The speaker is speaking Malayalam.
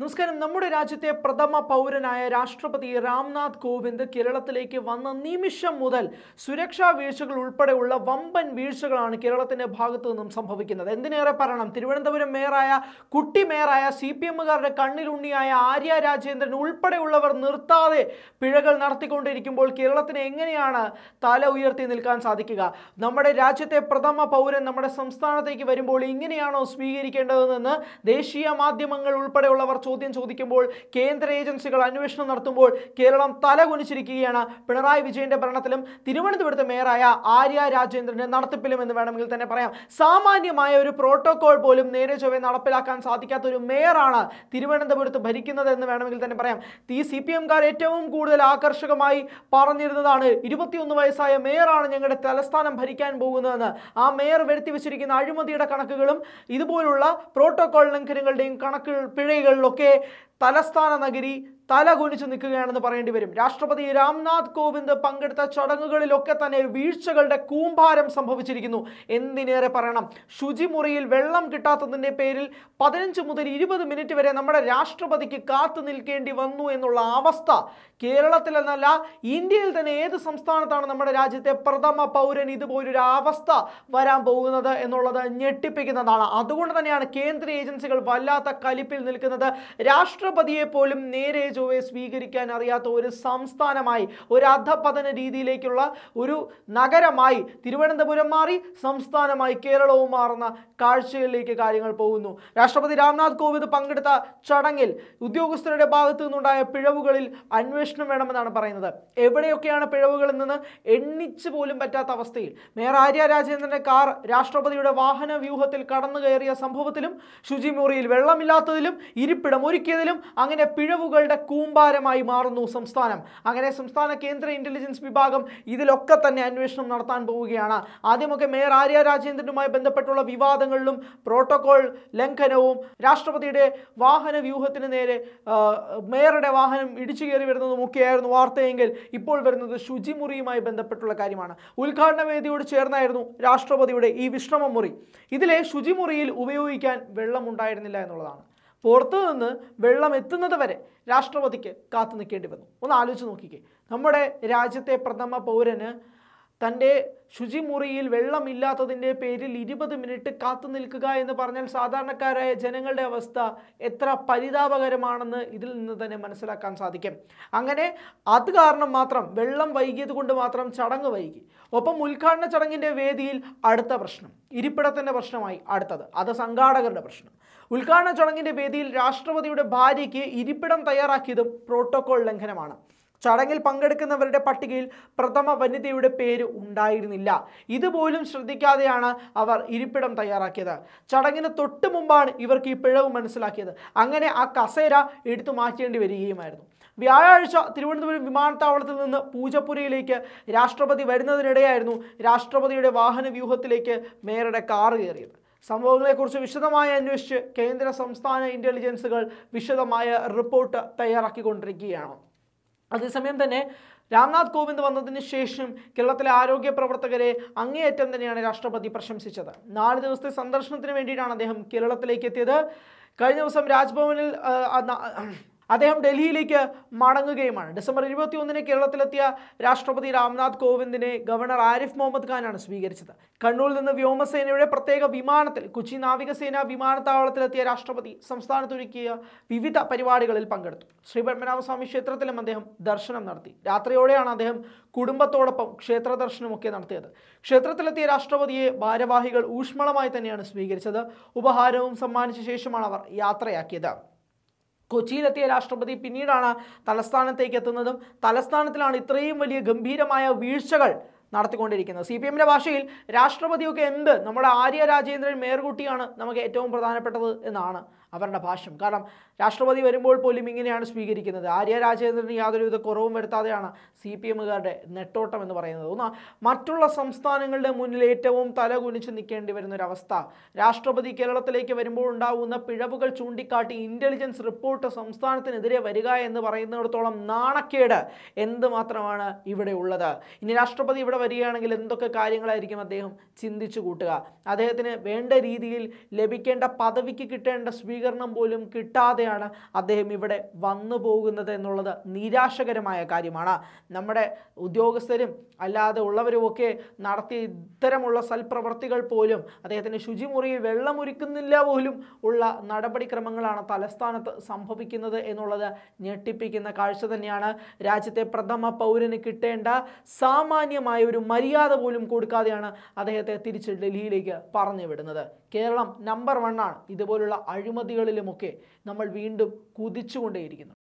നമസ്കാരം നമ്മുടെ രാജ്യത്തെ പ്രഥമ പൗരനായ രാഷ്ട്രപതി രാംനാഥ് കോവിന്ദ് കേരളത്തിലേക്ക് വന്ന നിമിഷം മുതൽ സുരക്ഷാ വീഴ്ചകൾ ഉൾപ്പെടെയുള്ള വമ്പൻ വീഴ്ചകളാണ് കേരളത്തിന്റെ ഭാഗത്തു നിന്നും സംഭവിക്കുന്നത് എന്തിനേറെ പറയണം തിരുവനന്തപുരം മേയറായ കുട്ടി മേയറായ സി പി എമ്മുകാരുടെ കണ്ണിലുണ്ണിയായ ആര്യ രാജേന്ദ്രൻ ഉൾപ്പെടെയുള്ളവർ നിർത്താതെ പിഴകൾ നടത്തിക്കൊണ്ടിരിക്കുമ്പോൾ കേരളത്തിന് എങ്ങനെയാണ് തല ഉയർത്തി നിൽക്കാൻ സാധിക്കുക നമ്മുടെ രാജ്യത്തെ പ്രഥമ പൗരൻ നമ്മുടെ സംസ്ഥാനത്തേക്ക് വരുമ്പോൾ ഇങ്ങനെയാണോ സ്വീകരിക്കേണ്ടതെന്ന് ദേശീയ മാധ്യമങ്ങൾ ഉൾപ്പെടെയുള്ളവർ ചോദ്യം ചോദിക്കുമ്പോൾ കേന്ദ്ര ഏജൻസികൾ അന്വേഷണം നടത്തുമ്പോൾ കേരളം തലകുനിച്ചിരിക്കുകയാണ് പിണറായി വിജയന്റെ ഭരണത്തിലും തിരുവനന്തപുരത്ത് മേയറായ ആര്യ രാജേന്ദ്രന്റെ നടത്തിപ്പിലും എന്ന് വേണമെങ്കിൽ തന്നെ പറയാം സാമാന്യമായ ഒരു പ്രോട്ടോകോൾ പോലും നേരെ ചൊവ്വെ നടപ്പിലാക്കാൻ സാധിക്കാത്ത ഒരു മേയറാണ് തിരുവനന്തപുരത്ത് ഭരിക്കുന്നത് എന്ന് വേണമെങ്കിൽ തന്നെ പറയാം ഈ സി പി എംകാർ ഏറ്റവും കൂടുതൽ ആകർഷകമായി പറഞ്ഞിരുന്നതാണ് ഇരുപത്തിയൊന്ന് വയസ്സായ മേയറാണ് ഞങ്ങളുടെ തലസ്ഥാനം ഭരിക്കാൻ പോകുന്നതെന്ന് ആ മേയർ വരുത്തി വെച്ചിരിക്കുന്ന അഴിമതിയുടെ കണക്കുകളും ഇതുപോലുള്ള പ്രോട്ടോകോൾ ലംഘനങ്ങളുടെയും കണക്കുകൾ പിഴകളിലൊക്കെ तलस्थान नगरी തല കുനിച്ചു നിൽക്കുകയാണെന്ന് പറയേണ്ടി വരും രാഷ്ട്രപതി രാംനാഥ് കോവിന്ദ് പങ്കെടുത്ത ചടങ്ങുകളിലൊക്കെ തന്നെ വീഴ്ചകളുടെ കൂമ്പാരം സംഭവിച്ചിരിക്കുന്നു എന്തിനേറെ പറയണം ശുചിമുറിയിൽ വെള്ളം കിട്ടാത്തതിൻ്റെ പേരിൽ പതിനഞ്ച് മുതൽ ഇരുപത് മിനിറ്റ് വരെ നമ്മുടെ രാഷ്ട്രപതിക്ക് കാത്തു നിൽക്കേണ്ടി വന്നു എന്നുള്ള അവസ്ഥ കേരളത്തിലെന്നല്ല ഇന്ത്യയിൽ തന്നെ ഏത് സംസ്ഥാനത്താണ് നമ്മുടെ രാജ്യത്തെ പ്രഥമ പൗരൻ ഇതുപോലൊരു അവസ്ഥ വരാൻ പോകുന്നത് എന്നുള്ളത് ഞെട്ടിപ്പിക്കുന്നതാണ് അതുകൊണ്ട് തന്നെയാണ് കേന്ദ്ര ഏജൻസികൾ വല്ലാത്ത കലിപ്പിൽ നിൽക്കുന്നത് രാഷ്ട്രപതിയെ പോലും നേരെ ഡിജോയെ സ്വീകരിക്കാൻ അറിയാത്ത ഒരു സംസ്ഥാനമായി ഒരു അധപതന രീതിയിലേക്കുള്ള ഒരു നഗരമായി തിരുവനന്തപുരം മാറി സംസ്ഥാനമായി കേരളവും മാറുന്ന കാഴ്ചകളിലേക്ക് കാര്യങ്ങൾ പോകുന്നു രാഷ്ട്രപതി രാംനാഥ് കോവിന്ദ് പങ്കെടുത്ത ചടങ്ങിൽ ഉദ്യോഗസ്ഥരുടെ ഭാഗത്തു നിന്നുണ്ടായ പിഴവുകളിൽ അന്വേഷണം വേണമെന്നാണ് പറയുന്നത് എവിടെയൊക്കെയാണ് പിഴവുകളിൽ നിന്ന് എണ്ണിച്ചു പോലും പറ്റാത്ത അവസ്ഥയിൽ മേയർ ആര്യ രാജേന്ദ്രന്റെ കാർ രാഷ്ട്രപതിയുടെ വാഹന വ്യൂഹത്തിൽ കടന്നു കയറിയ സംഭവത്തിലും ശുചിമുറിയിൽ വെള്ളമില്ലാത്തതിലും ഇരിപ്പിടം ഒരുക്കിയതിലും അങ്ങനെ പിഴവുകളുടെ കൂമ്പാരമായി മാറുന്നു സംസ്ഥാനം അങ്ങനെ സംസ്ഥാന കേന്ദ്ര ഇന്റലിജൻസ് വിഭാഗം ഇതിലൊക്കെ തന്നെ അന്വേഷണം നടത്താൻ പോവുകയാണ് ആദ്യമൊക്കെ മേയർ ആര്യ രാജേന്ദ്രനുമായി ബന്ധപ്പെട്ടുള്ള വിവാദങ്ങളിലും പ്രോട്ടോകോൾ ലംഘനവും രാഷ്ട്രപതിയുടെ വാഹന വ്യൂഹത്തിന് നേരെ മേയറുടെ വാഹനം ഇടിച്ചു കയറി വരുന്നതും ഒക്കെയായിരുന്നു വാർത്തയെങ്കിൽ ഇപ്പോൾ വരുന്നത് ശുചിമുറിയുമായി ബന്ധപ്പെട്ടുള്ള കാര്യമാണ് ഉദ്ഘാടന വേദിയോട് ചേർന്നായിരുന്നു രാഷ്ട്രപതിയുടെ ഈ വിശ്രമ മുറി ഇതിലെ ശുചിമുറിയിൽ ഉപയോഗിക്കാൻ വെള്ളമുണ്ടായിരുന്നില്ല എന്നുള്ളതാണ് പുറത്തുനിന്ന് വെള്ളം എത്തുന്നത് വരെ രാഷ്ട്രപതിക്ക് കാത്തു നിൽക്കേണ്ടി വന്നു ഒന്ന് ആലോചിച്ച് നോക്കിക്കേ നമ്മുടെ രാജ്യത്തെ പ്രഥമ പൗരന് തൻ്റെ ശുചിമുറിയിൽ വെള്ളമില്ലാത്തതിൻ്റെ പേരിൽ ഇരുപത് മിനിറ്റ് കാത്തു നിൽക്കുക എന്ന് പറഞ്ഞാൽ സാധാരണക്കാരായ ജനങ്ങളുടെ അവസ്ഥ എത്ര പരിതാപകരമാണെന്ന് ഇതിൽ നിന്ന് തന്നെ മനസ്സിലാക്കാൻ സാധിക്കും അങ്ങനെ അത് കാരണം മാത്രം വെള്ളം വൈകിയത് കൊണ്ട് മാത്രം ചടങ്ങ് വൈകി ഒപ്പം ഉദ്ഘാടന ചടങ്ങിൻ്റെ വേദിയിൽ അടുത്ത പ്രശ്നം ഇരിപ്പിടത്തിൻ്റെ പ്രശ്നമായി അടുത്തത് അത് സംഘാടകരുടെ പ്രശ്നം ഉദ്ഘാടന ചടങ്ങിൻ്റെ വേദിയിൽ രാഷ്ട്രപതിയുടെ ഭാര്യയ്ക്ക് ഇരിപ്പിടം തയ്യാറാക്കിയതും പ്രോട്ടോകോൾ ലംഘനമാണ് ചടങ്ങിൽ പങ്കെടുക്കുന്നവരുടെ പട്ടികയിൽ പ്രഥമ വനിതയുടെ പേര് ഉണ്ടായിരുന്നില്ല ഇതുപോലും ശ്രദ്ധിക്കാതെയാണ് അവർ ഇരിപ്പിടം തയ്യാറാക്കിയത് ചടങ്ങിന് തൊട്ടു മുമ്പാണ് ഇവർക്ക് ഈ പിഴവ് മനസ്സിലാക്കിയത് അങ്ങനെ ആ കസേര എടുത്തു മാറ്റേണ്ടി വരികയുമായിരുന്നു വ്യാഴാഴ്ച തിരുവനന്തപുരം വിമാനത്താവളത്തിൽ നിന്ന് പൂജപ്പുരയിലേക്ക് രാഷ്ട്രപതി വരുന്നതിനിടെയായിരുന്നു രാഷ്ട്രപതിയുടെ വാഹന വ്യൂഹത്തിലേക്ക് മേയറുടെ കാർ കയറിയത് സംഭവങ്ങളെക്കുറിച്ച് വിശദമായി അന്വേഷിച്ച് കേന്ദ്ര സംസ്ഥാന ഇൻ്റലിജൻസുകൾ വിശദമായ റിപ്പോർട്ട് തയ്യാറാക്കിക്കൊണ്ടിരിക്കുകയാണ് അതേസമയം തന്നെ രാംനാഥ് കോവിന്ദ് വന്നതിന് ശേഷം കേരളത്തിലെ ആരോഗ്യ പ്രവർത്തകരെ അങ്ങേയറ്റം തന്നെയാണ് രാഷ്ട്രപതി പ്രശംസിച്ചത് നാല് ദിവസത്തെ സന്ദർശനത്തിന് വേണ്ടിയിട്ടാണ് അദ്ദേഹം കേരളത്തിലേക്ക് എത്തിയത് കഴിഞ്ഞ ദിവസം രാജ്ഭവനിൽ അദ്ദേഹം ഡൽഹിയിലേക്ക് മടങ്ങുകയുമാണ് ഡിസംബർ ഇരുപത്തി ഒന്നിന് കേരളത്തിലെത്തിയ രാഷ്ട്രപതി രാംനാഥ് കോവിന്ദിനെ ഗവർണർ ആരിഫ് മുഹമ്മദ് ഖാനാണ് സ്വീകരിച്ചത് കണ്ണൂരിൽ നിന്ന് വ്യോമസേനയുടെ പ്രത്യേക വിമാനത്തിൽ കൊച്ചി നാവികസേന വിമാനത്താവളത്തിലെത്തിയ രാഷ്ട്രപതി സംസ്ഥാനത്തൊരുക്കിയ വിവിധ പരിപാടികളിൽ പങ്കെടുത്തു ശ്രീ പത്മനാഭസ്വാമി ക്ഷേത്രത്തിലും അദ്ദേഹം ദർശനം നടത്തി രാത്രിയോടെയാണ് അദ്ദേഹം കുടുംബത്തോടൊപ്പം ക്ഷേത്ര ദർശനമൊക്കെ നടത്തിയത് ക്ഷേത്രത്തിലെത്തിയ രാഷ്ട്രപതിയെ ഭാരവാഹികൾ ഊഷ്മളമായി തന്നെയാണ് സ്വീകരിച്ചത് ഉപഹാരവും സമ്മാനിച്ച ശേഷമാണ് അവർ യാത്രയാക്കിയത് കൊച്ചിയിലെത്തിയ രാഷ്ട്രപതി പിന്നീടാണ് തലസ്ഥാനത്തേക്ക് എത്തുന്നതും തലസ്ഥാനത്തിലാണ് ഇത്രയും വലിയ ഗംഭീരമായ വീഴ്ചകൾ നടത്തിക്കൊണ്ടിരിക്കുന്നത് സി പി എമ്മിൻ്റെ ഭാഷയിൽ രാഷ്ട്രപതിയൊക്കെ എന്ത് നമ്മുടെ ആര്യ രാജേന്ദ്രൻ മേർകുട്ടിയാണ് നമുക്ക് ഏറ്റവും പ്രധാനപ്പെട്ടത് എന്നാണ് അവരുടെ ഭാഷ്യം കാരണം രാഷ്ട്രപതി വരുമ്പോൾ പോലും ഇങ്ങനെയാണ് സ്വീകരിക്കുന്നത് ആര്യ രാജേന്ദ്രന് യാതൊരുവിധ കുറവും വരുത്താതെയാണ് സി പി എമ്മുകാരുടെ നെട്ടോട്ടം എന്ന് പറയുന്നത് ഒന്ന് മറ്റുള്ള സംസ്ഥാനങ്ങളുടെ മുന്നിൽ ഏറ്റവും തല കുനിച്ച് നിൽക്കേണ്ടി വരുന്ന ഒരു അവസ്ഥ രാഷ്ട്രപതി കേരളത്തിലേക്ക് വരുമ്പോൾ ഉണ്ടാവുന്ന പിഴവുകൾ ചൂണ്ടിക്കാട്ടി ഇൻ്റലിജൻസ് റിപ്പോർട്ട് സംസ്ഥാനത്തിനെതിരെ വരിക എന്ന് പറയുന്നിടത്തോളം നാണക്കേട് എന്തുമാത്രമാണ് ഇവിടെ ഉള്ളത് ഇനി രാഷ്ട്രപതി ഇവിടെ വരികയാണെങ്കിൽ എന്തൊക്കെ കാര്യങ്ങളായിരിക്കും അദ്ദേഹം ചിന്തിച്ചു കൂട്ടുക അദ്ദേഹത്തിന് വേണ്ട രീതിയിൽ ലഭിക്കേണ്ട പദവിക്ക് കിട്ടേണ്ട സ്വീകരണം സ്വീകരണം പോലും കിട്ടാതെയാണ് അദ്ദേഹം ഇവിടെ വന്നു പോകുന്നത് എന്നുള്ളത് നിരാശകരമായ കാര്യമാണ് നമ്മുടെ ഉദ്യോഗസ്ഥരും അല്ലാതെ ഉള്ളവരുമൊക്കെ നടത്തിയ ഇത്തരമുള്ള സൽപ്രവർത്തികൾ പോലും അദ്ദേഹത്തിന് ശുചിമുറിയിൽ വെള്ളമൊരുക്കുന്നില്ല പോലും ഉള്ള നടപടിക്രമങ്ങളാണ് തലസ്ഥാനത്ത് സംഭവിക്കുന്നത് എന്നുള്ളത് ഞെട്ടിപ്പിക്കുന്ന കാഴ്ച തന്നെയാണ് രാജ്യത്തെ പ്രഥമ പൗരന് കിട്ടേണ്ട സാമാന്യമായ ഒരു മര്യാദ പോലും കൊടുക്കാതെയാണ് അദ്ദേഹത്തെ തിരിച്ച് ഡൽഹിയിലേക്ക് പറഞ്ഞു വിടുന്നത് കേരളം നമ്പർ വണ്ണാണ് ഇതുപോലുള്ള അഴിമതി പ്രതിസന്ധികളിലുമൊക്കെ നമ്മൾ വീണ്ടും കുതിച്ചുകൊണ്ടേയിരിക്കുന്നു